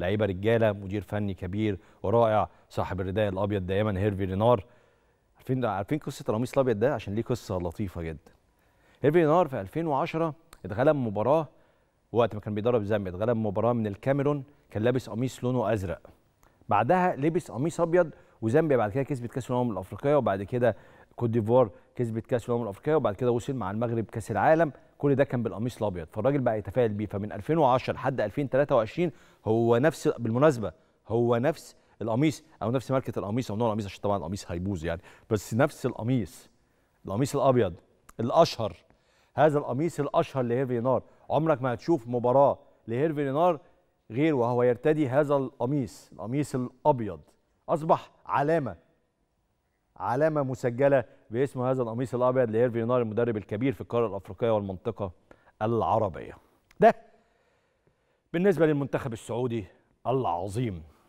لعيبه رجاله مدير فني كبير ورائع صاحب الرداء الابيض دائما هيرفي رينار عارفين عارفين قصه القميص الابيض ده عشان ليه قصه لطيفه جدا هيرفي رينار في 2010 اتغلب مباراه وقت ما كان بيدرب زامبيا اتغلب مباراه من الكاميرون كان لابس قميص لونه ازرق بعدها لبس قميص ابيض وزامبيا بعد كده كسبت كاس الامم الافريقيه وبعد كده كوت ديفوار كسبت كاس الامم الافريقيه وبعد كده وصل مع المغرب كاس العالم كل ده كان بالقميص الابيض فالراجل بقى يتفائل بيه فمن 2010 لحد 2023 هو نفس بالمناسبه هو نفس القميص او نفس ماركه القميص او نوع القميص عشان طبعا القميص هيبوظ يعني بس نفس القميص القميص الابيض الاشهر هذا القميص الاشهر لهيرفي نار عمرك ما هتشوف مباراه لهيرفي نار غير وهو يرتدي هذا القميص القميص الابيض اصبح علامه علامه مسجله باسم هذا القميص الابيض لهيرفي نار المدرب الكبير في القاره الافريقيه والمنطقه العربيه ده بالنسبه للمنتخب السعودي العظيم